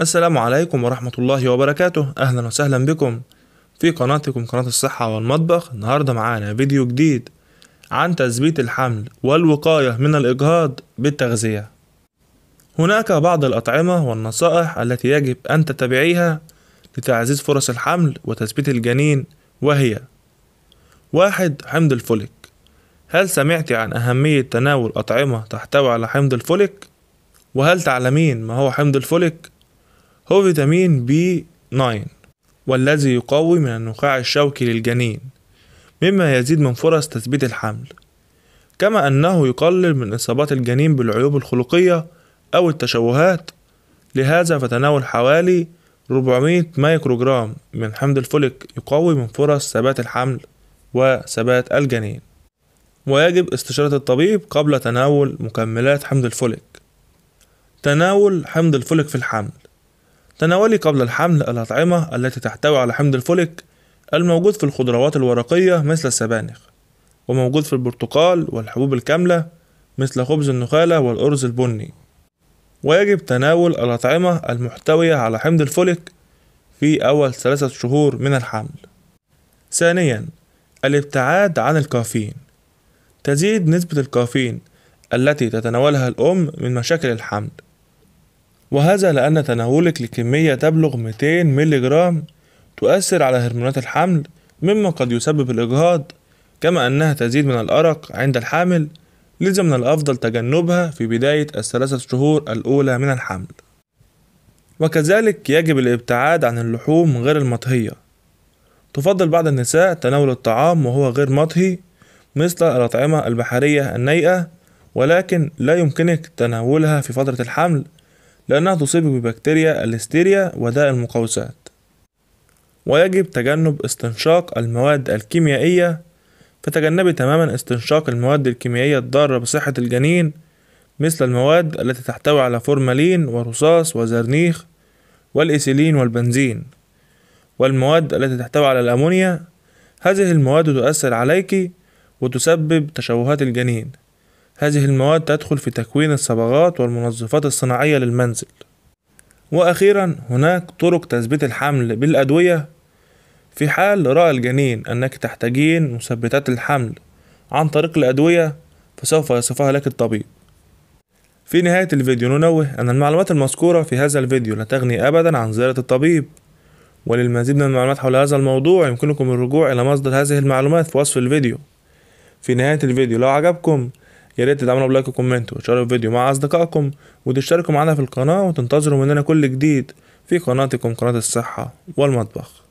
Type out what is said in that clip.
السلام عليكم ورحمة الله وبركاته أهلا وسهلا بكم في قناتكم قناة الصحة والمطبخ النهاردة معانا فيديو جديد عن تثبيت الحمل والوقاية من الإجهاض بالتغذية هناك بعض الأطعمة والنصائح التي يجب أن تتبعيها لتعزيز فرص الحمل وتثبيت الجنين وهي واحد حمض الفوليك هل سمعت عن أهمية تناول أطعمة تحتوي على حمض الفوليك؟ وهل تعلمين ما هو حمض الفوليك؟ هو فيتامين بي 9 والذي يقوي من النخاع الشوكي للجنين مما يزيد من فرص تثبيت الحمل كما أنه يقلل من إصابات الجنين بالعيوب الخلقية أو التشوهات لهذا فتناول حوالي 400 مايكروجرام من حمض الفوليك يقوي من فرص ثبات الحمل وثبات الجنين ويجب استشارة الطبيب قبل تناول مكملات حمض الفوليك تناول حمض الفوليك في الحمل تناولي قبل الحمل الأطعمة التي تحتوي على حمض الفوليك الموجود في الخضروات الورقية مثل السبانخ وموجود في البرتقال والحبوب الكاملة مثل خبز النخالة والأرز البني ويجب تناول الأطعمة المحتوية على حمض الفوليك في أول ثلاثة شهور من الحمل ثانيا الابتعاد عن الكافيين تزيد نسبة الكافيين التي تتناولها الأم من مشاكل الحمل وهذا لأن تناولك لكمية تبلغ 200 ميلي جرام تؤثر على هرمونات الحمل مما قد يسبب الإجهاض كما أنها تزيد من الأرق عند الحامل لذا من الأفضل تجنبها في بداية الثلاثة شهور الأولى من الحمل وكذلك يجب الابتعاد عن اللحوم غير المطهية تفضل بعض النساء تناول الطعام وهو غير مطهي مثل الأطعمة البحرية النيئة ولكن لا يمكنك تناولها في فترة الحمل لأنها تصيبك ببكتيريا الهستيريا وداء المقوسات ويجب تجنب استنشاق المواد الكيميائية فتجنبي تماما استنشاق المواد الكيميائية الضارة بصحة الجنين مثل المواد التي تحتوي على فورمالين ورصاص وزرنيخ والإيسيلين والبنزين والمواد التي تحتوي على الأمونيا هذه المواد تؤثر عليك وتسبب تشوهات الجنين هذه المواد تدخل في تكوين الصبغات والمنظفات الصناعية للمنزل وأخيرا هناك طرق تثبيت الحمل بالأدوية في حال رأى الجنين أنك تحتاجين مثبتات الحمل عن طريق الأدوية فسوف يصفها لك الطبيب في نهاية الفيديو ننوه أن المعلومات المذكورة في هذا الفيديو لا تغني أبدا عن زيارة الطبيب وللمزيد من المعلومات حول هذا الموضوع يمكنكم الرجوع إلى مصدر هذه المعلومات في وصف الفيديو في نهاية الفيديو لو عجبكم يا ريت تعملوا لايك وكومنت وتشاركوا الفيديو مع اصدقائكم وتشتركوا معانا في القناه وتنتظروا مننا كل جديد في قناتكم قناه الصحه والمطبخ